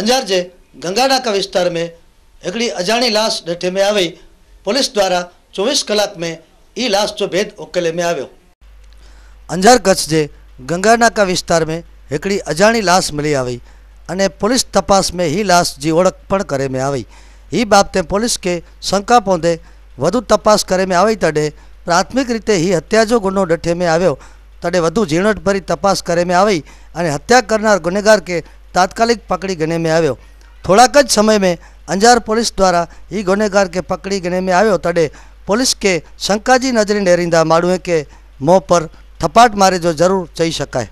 અંજારજે गंगानाका विस्तार में हिकिड़ी अजाणी लाश ॾेठे में आई पुलिस द्वारा चोवीह कलाक में ई लाश जो भेद उकेले में आयो અંજાર કચ્છ જે ગંગાનાકા વિસ્તાર મેં હિકડી અજાણી લાશ મળી આવી અને પોલીસ તપાસ મેં હી લાશ જી ઓળખ પણ કરે મેં આવી હી બાબતે પોલીસ કે શંકા પોંધે વધુ તપાસ કરે મેં આવી તડે પ્રાથમિક રીતે હી હત્યા જો ગુનો ડઠે મેં આવ્યો તડે વધુ ઝીણવટભરી તપાસ કરે મેં આવી અને હત્યા કરનાર ગુનેગાર કે તાત્કાલિક પકડી ગણેમે આવ્યો થોડાક જ સમયમાં અંજાર પોલીસ દ્વારા એ ગુનેગાર કે પકડી ગણેમે આવ્યો તડે પોલીસ કે શંકાજી નજરી નેરિંદા માળુએ કે મોં પર થપાટ મારે જો જરૂર જઈ શકાય